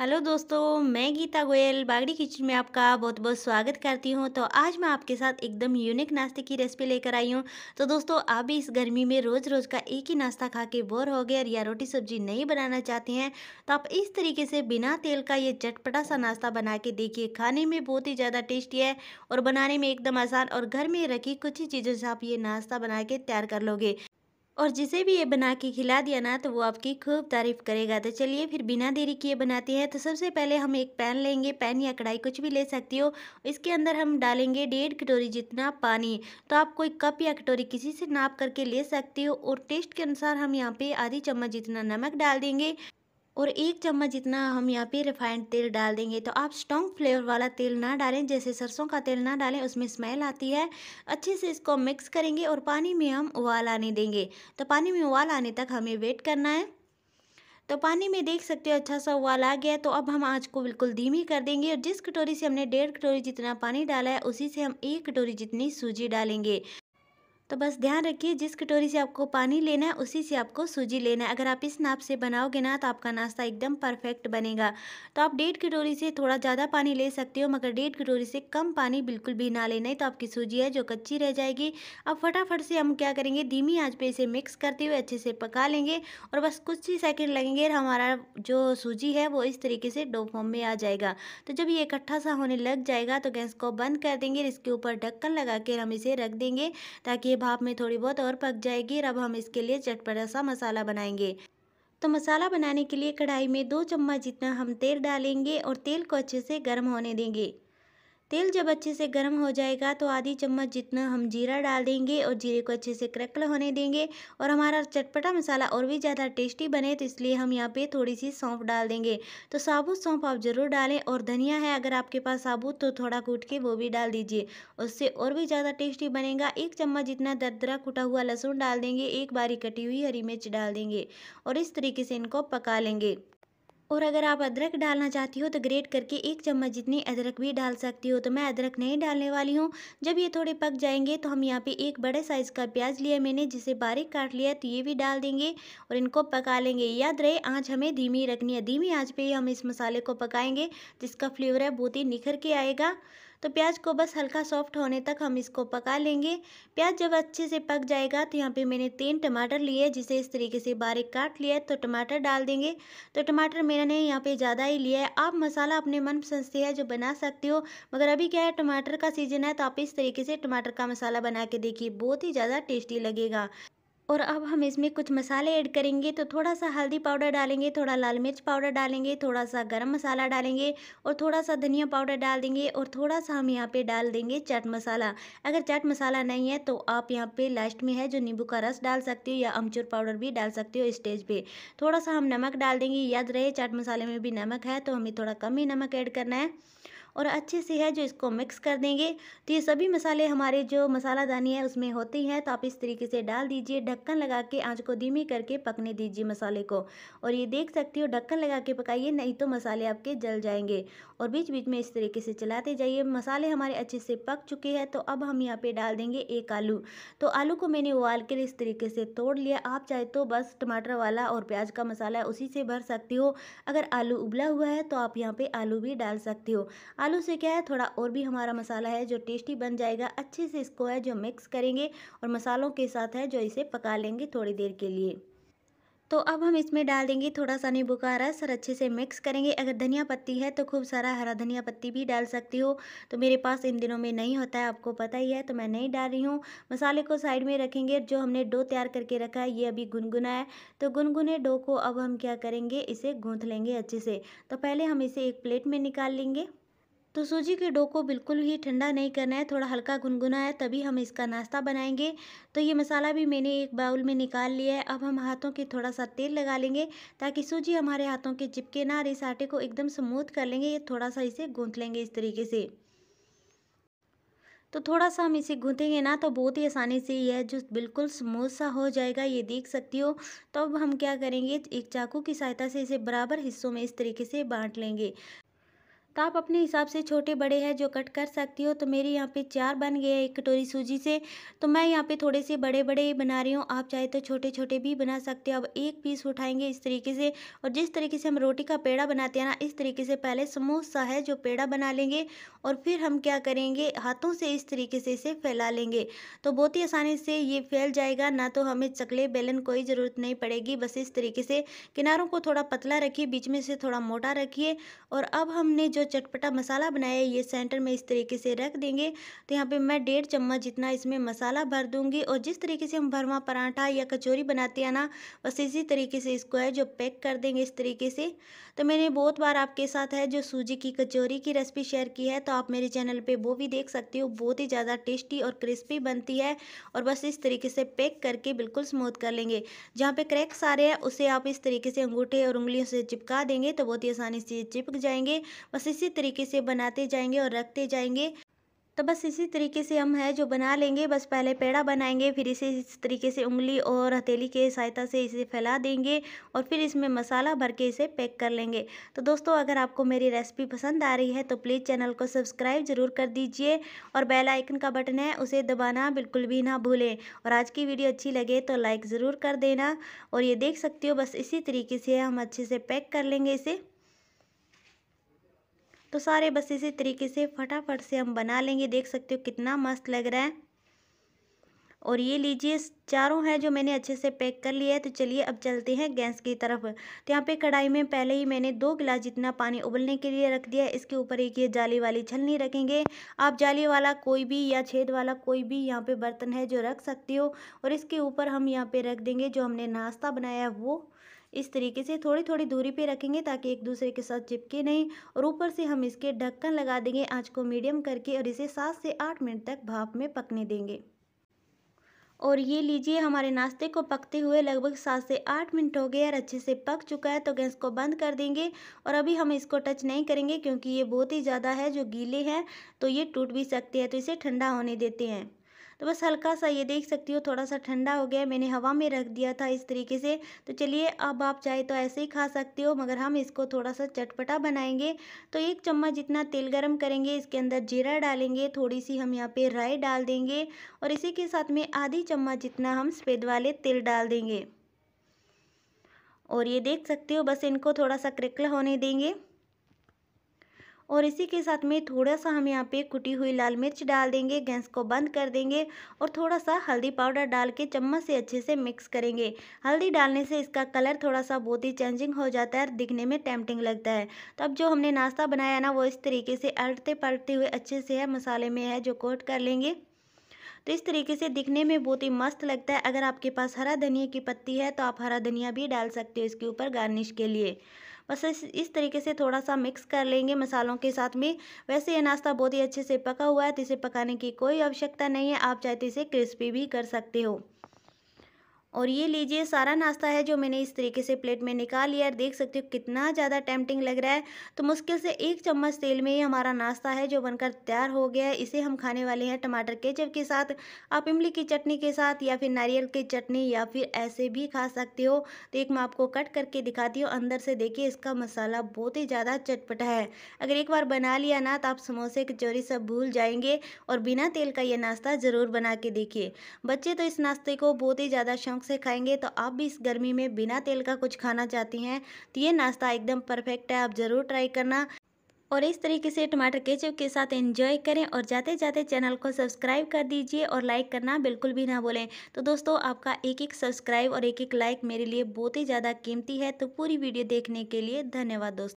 hello दोस्तों मैं Gita Goyal Bagri kitchen में आपका बहुत बहुत स्वागत करती हूँ तो आज मैं आपके साथ एकदम यूनिक नाश्ते की रेसिपी लेकर आई हूँ तो दोस्तों आप भी इस गर्मी में रोज़ रोज़ का एक ही नाश्ता खा के बोर हो गए और या रोटी सब्जी नहीं बनाना चाहते हैं तो आप इस तरीके से बिना तेल का ये चटपटा सा नाश्ता बना के देखिए खाने में बहुत ही ज़्यादा टेस्टी है और बनाने में एकदम आसान और घर में रखी कुछ ही चीज़ों से आप ये नाश्ता बना के तैयार कर लोगे और जिसे भी ये बना के खिला दिया ना तो वो आपकी खूब तारीफ़ करेगा तो चलिए फिर बिना देरी किए बनाते हैं तो सबसे पहले हम एक पैन लेंगे पैन या कढ़ाई कुछ भी ले सकती हो इसके अंदर हम डालेंगे डेढ़ कटोरी जितना पानी तो आप कोई कप या कटोरी किसी से नाप करके ले सकते हो और टेस्ट के अनुसार हम यहाँ पे आधी चम्मच जितना नमक डाल देंगे और एक चम्मच जितना हम यहाँ पे रिफाइंड तेल डाल देंगे तो आप स्ट्रॉन्ग फ्लेवर वाला तेल ना डालें जैसे सरसों का तेल ना डालें उसमें स्मेल आती है अच्छे से इसको मिक्स करेंगे और पानी में हम उबाल आने देंगे तो पानी में उबाल आने तक हमें वेट करना है तो पानी में देख सकते हो अच्छा सा उबाल आ गया तो अब हम आज को बिल्कुल धीमी कर देंगे और जिस कटोरी से हमने डेढ़ कटोरी जितना पानी डाला है उसी से हम एक कटोरी जितनी सूजी डालेंगे तो बस ध्यान रखिए जिस कटोरी से आपको पानी लेना है उसी से आपको सूजी लेना है अगर आप इस नाप से बनाओगे ना तो आपका नाश्ता एकदम परफेक्ट बनेगा तो आप डेढ़ कटोरी से थोड़ा ज़्यादा पानी ले सकते हो मगर डेढ़ कटोरी से कम पानी बिल्कुल भी ना लेना है तो आपकी सूजी है जो कच्ची रह जाएगी अब फटाफट से हम क्या करेंगे धीमी आँच पर इसे मिक्स करते हुए अच्छे से पका लेंगे और बस कुछ ही सेकेंड लगेंगे हमारा जो सूजी है वो इस तरीके से डो फॉर्म में आ जाएगा तो जब ये इकट्ठा सा होने लग जाएगा तो गैस को बंद कर देंगे इसके ऊपर ढक्कन लगा के हम इसे रख देंगे ताकि ये भाप में थोड़ी बहुत और पक जाएगी और अब हम इसके लिए चटपटा सा मसाला बनाएंगे तो मसाला बनाने के लिए कढ़ाई में दो चम्मच जितना हम तेल डालेंगे और तेल को अच्छे से गर्म होने देंगे तेल जब अच्छे से गर्म हो जाएगा तो आधी चम्मच जितना हम जीरा डाल देंगे और जीरे को अच्छे से क्रकल होने देंगे और हमारा चटपटा मसाला और भी ज़्यादा टेस्टी बने तो इसलिए हम यहाँ पे थोड़ी सी सौंफ डाल देंगे तो साबुत सौंफ आप ज़रूर डालें और धनिया है अगर आपके पास साबुत तो थोड़ा कूट के वो भी डाल दीजिए उससे और भी ज़्यादा टेस्टी बनेगा एक चम्मच जितना दरदरा कूटा हुआ लहसुन डाल देंगे एक बारी कटी हुई हरी मिर्च डाल देंगे और इस तरीके से इनको पका लेंगे और अगर आप अदरक डालना चाहती हो तो ग्रेट करके एक चम्मच जितनी अदरक भी डाल सकती हो तो मैं अदरक नहीं डालने वाली हूँ जब ये थोड़े पक जाएंगे तो हम यहाँ पे एक बड़े साइज़ का प्याज लिया मैंने जिसे बारीक काट लिया तो ये भी डाल देंगे और इनको पका लेंगे याद रहे आँच हमें धीमी रखनी है धीमी आँच पर ही हम इस मसाले को पकाएँगे जिसका फ्लेवर है बहुत ही निखर के आएगा तो प्याज को बस हल्का सॉफ्ट होने तक हम इसको पका लेंगे प्याज जब अच्छे से पक जाएगा तो यहाँ पे मैंने तीन टमाटर लिए जिसे इस तरीके से बारीक काट लिया है तो टमाटर डाल देंगे तो टमाटर मैंने यहाँ पे ज़्यादा ही लिया है आप मसाला अपने मनपसंद से है जो बना सकते हो मगर अभी क्या है टमाटर का सीजन है तो आप इस तरीके से टमाटर का मसाला बना के देखिए बहुत ही ज़्यादा टेस्टी लगेगा और अब हम इसमें कुछ मसाले ऐड करेंगे तो थोड़ा सा हल्दी पाउडर डालेंगे थोड़ा लाल मिर्च पाउडर डालेंगे थोड़ा सा गरम मसाला डालेंगे और थोड़ा सा धनिया पाउडर डाल देंगे और थोड़ा सा हम यहाँ पे डाल देंगे चाट मसाला अगर चाट मसाला नहीं है तो आप यहाँ पे लास्ट में है जो नींबू का रस डाल सकते हो या अमचूर पाउडर भी डाल सकते हो स्टेज पर थोड़ा सा हम नमक डाल देंगे याद रहे चाट मसाले में भी नमक है तो हमें थोड़ा कम ही नमक ऐड करना है और अच्छे से है जो इसको मिक्स कर देंगे तो ये सभी मसाले हमारे जो मसालादानी है उसमें होती हैं तो आप इस तरीके से डाल दीजिए ढक्कन लगा के आँच को धीमी करके पकने दीजिए मसाले को और ये देख सकते हो ढक्कन लगा के पकाइए नहीं तो मसाले आपके जल जाएंगे और बीच बीच में इस तरीके से चलाते जाइए मसाले हमारे अच्छे से पक चुके हैं तो अब हम यहाँ पे डाल देंगे एक आलू तो आलू को मैंने उबाल कर इस तरीके से तोड़ लिया आप चाहे तो बस टमाटर वाला और प्याज का मसाला उसी से भर सकते हो अगर आलू उबला हुआ है तो आप यहाँ पे आलू भी डाल सकते हो आलू से क्या है थोड़ा और भी हमारा मसाला है जो टेस्टी बन जाएगा अच्छे से इसको है जो मिक्स करेंगे और मसालों के साथ है जो इसे पका लेंगे थोड़ी देर के लिए तो अब हम इसमें डाल देंगे थोड़ा सा नींबू का रस और अच्छे से मिक्स करेंगे अगर धनिया पत्ती है तो खूब सारा हरा धनिया पत्ती भी डाल सकती हो तो मेरे पास इन दिनों में नहीं होता है आपको पता ही है तो मैं नहीं डाल रही हूँ मसाले को साइड में रखेंगे जो हमने डो तैयार करके रखा है ये अभी गुनगुना है तो गुनगुने डो को अब हम क्या करेंगे इसे गूँथ लेंगे अच्छे से तो पहले हम इसे एक प्लेट में निकाल लेंगे तो सूजी के डो को बिल्कुल भी ठंडा नहीं करना है थोड़ा हल्का गुनगुना है तभी हम इसका नाश्ता बनाएंगे तो ये मसाला भी मैंने एक बाउल में निकाल लिया है अब हम हाथों के थोड़ा सा तेल लगा लेंगे ताकि सूजी हमारे हाथों के चिपके ना और इस आटे को एकदम स्मूथ कर लेंगे ये थोड़ा सा इसे गूँथ लेंगे इस तरीके से तो थोड़ा सा हम इसे गूँथेंगे ना तो बहुत ही आसानी से यह जो बिल्कुल स्मूथ सा हो जाएगा ये देख सकती हो तो अब हम क्या करेंगे एक चाकू की सहायता से इसे बराबर हिस्सों में इस तरीके से बांट लेंगे तो आप अपने हिसाब से छोटे बड़े हैं जो कट कर सकती हो तो मेरे यहाँ पे चार बन गए एक कटोरी सूजी से तो मैं यहाँ पे थोड़े से बड़े बड़े बना रही हूँ आप चाहे तो छोटे छोटे भी बना सकते हो अब एक पीस उठाएंगे इस तरीके से और जिस तरीके से हम रोटी का पेड़ा बनाते हैं ना इस तरीके से पहले समोसा है जो पेड़ा बना लेंगे और फिर हम क्या करेंगे हाथों से इस तरीके से इसे फैला लेंगे तो बहुत ही आसानी से ये फैल जाएगा ना तो हमें चकले बेलन कोई ज़रूरत नहीं पड़ेगी बस इस तरीके से किनारों को थोड़ा पतला रखिए बीच में से थोड़ा मोटा रखिए और अब हमने जो चटपटा मसाला बनाया ये सेंटर में इस तरीके से रख देंगे तो यहाँ पे मैं डेढ़ चम्मच जितना इसमें मसाला भर दूंगी और जिस तरीके से हम भरवा पराठा या कचौरी बनाते हैं ना बस इसी तरीके से इसको है जो पैक कर देंगे इस तरीके से तो मैंने बहुत बार आपके साथ है जो सूजी की कचौरी की रेसिपी शेयर की है तो आप मेरे चैनल पर वो भी देख सकते हो बहुत ही ज़्यादा टेस्टी और क्रिस्पी बनती है और बस इस तरीके से पैक करके बिल्कुल स्मूथ कर लेंगे जहाँ पे क्रैक्स आ रहे हैं उसे आप इस तरीके से अंगूठे और उंगलियों से चिपका देंगे तो बहुत ही आसानी से चिपक जाएंगे बस इस इसी तरीके से बनाते जाएंगे और रखते जाएंगे तो बस इसी तरीके से हम है जो बना लेंगे बस पहले पेड़ा बनाएंगे फिर इसे इस तरीके से उंगली और हथेली के सहायता से इसे फैला देंगे और फिर इसमें मसाला भर के इसे पैक कर लेंगे तो दोस्तों अगर आपको मेरी रेसिपी पसंद आ रही है तो प्लीज़ चैनल को सब्सक्राइब ज़रूर कर दीजिए और बेल आइकन का बटन है उसे दबाना बिल्कुल भी ना भूलें और आज की वीडियो अच्छी लगे तो लाइक ज़रूर कर देना और ये देख सकते हो बस इसी तरीके से हम अच्छे से पैक कर लेंगे इसे तो सारे बस इसी तरीके से फटाफट से हम बना लेंगे देख सकते हो कितना मस्त लग रहा है और ये लीजिए चारों हैं जो मैंने अच्छे से पैक कर लिया है तो चलिए अब चलते हैं गैस की तरफ तो यहाँ पे कढ़ाई में पहले ही मैंने दो गिलास जितना पानी उबलने के लिए रख दिया है इसके ऊपर एक ये जाली वाली छलनी रखेंगे आप जाली वाला कोई भी या छेद वाला कोई भी यहाँ पे बर्तन है जो रख सकते हो और इसके ऊपर हम यहाँ पर रख देंगे जो हमने नाश्ता बनाया है वो इस तरीके से थोड़ी थोड़ी दूरी पे रखेंगे ताकि एक दूसरे के साथ चिपके नहीं और ऊपर से हम इसके ढक्कन लगा देंगे आँच को मीडियम करके और इसे सात से आठ मिनट तक भाप में पकने देंगे और ये लीजिए हमारे नाश्ते को पकते हुए लगभग सात से आठ मिनट हो गए और अच्छे से पक चुका है तो गैस को बंद कर देंगे और अभी हम इसको टच नहीं करेंगे क्योंकि ये बहुत ही ज़्यादा है जो गीले हैं तो ये टूट भी सकते हैं तो इसे ठंडा होने देते हैं तो बस हल्का सा ये देख सकती हो थोड़ा सा ठंडा हो गया मैंने हवा में रख दिया था इस तरीके से तो चलिए अब आप चाहे तो ऐसे ही खा सकते हो मगर हम इसको थोड़ा सा चटपटा बनाएंगे तो एक चम्मच जितना तेल गर्म करेंगे इसके अंदर जीरा डालेंगे थोड़ी सी हम यहाँ पे राई डाल देंगे और इसी के साथ में आधी चम्मच जितना हम सफ़ेद वाले तिल डाल देंगे और ये देख सकते हो बस इनको थोड़ा सा क्रिकल होने देंगे और इसी के साथ में थोड़ा सा हम यहाँ पे कुटी हुई लाल मिर्च डाल देंगे गैस को बंद कर देंगे और थोड़ा सा हल्दी पाउडर डाल के चम्मच से अच्छे से मिक्स करेंगे हल्दी डालने से इसका कलर थोड़ा सा बहुत ही चेंजिंग हो जाता है और दिखने में टेम्पटिंग लगता है तो अब जो हमने नाश्ता बनाया ना वो इस तरीके से अलटते पलटते हुए अच्छे से है मसाले में है जो कोट कर लेंगे तो इस तरीके से दिखने में बहुत ही मस्त लगता है अगर आपके पास हरा धनिया की पत्ती है तो आप हरा धनिया भी डाल सकते हो इसके ऊपर गार्निश के लिए बस इस इस तरीके से थोड़ा सा मिक्स कर लेंगे मसालों के साथ में वैसे ये नाश्ता बहुत ही अच्छे से पका हुआ है तो इसे पकाने की कोई आवश्यकता नहीं है आप चाहे तो इसे क्रिस्पी भी कर सकते हो और ये लीजिए सारा नाश्ता है जो मैंने इस तरीके से प्लेट में निकाल लिया देख सकते हो कितना ज़्यादा टेम्पटिंग लग रहा है तो मुश्किल से एक चम्मच तेल में ही हमारा नाश्ता है जो बनकर तैयार हो गया है इसे हम खाने वाले हैं टमाटर केचप के साथ आप इमली की चटनी के साथ या फिर नारियल की चटनी या फिर ऐसे भी खा सकते हो तो एक मैं आपको कट करके दिखाती हूँ अंदर से देखिए इसका मसाला बहुत ही ज़्यादा चटपटा है अगर एक बार बना लिया ना तो आप समोसे कचौरी सब भूल जाएंगे और बिना तेल का ये नाश्ता ज़रूर बना के देखिए बच्चे तो इस नाश्ते को बहुत ही ज़्यादा शौक से खाएंगे तो आप भी इस गर्मी में बिना तेल का कुछ खाना चाहती हैं तो ये नाश्ता एकदम परफेक्ट है आप ज़रूर ट्राई करना और इस तरीके से टमाटर केचप के साथ एंजॉय करें और जाते जाते चैनल को सब्सक्राइब कर दीजिए और लाइक करना बिल्कुल भी ना बोलें तो दोस्तों आपका एक एक सब्सक्राइब और एक एक लाइक मेरे लिए बहुत ही ज़्यादा कीमती है तो पूरी वीडियो देखने के लिए धन्यवाद दोस्तों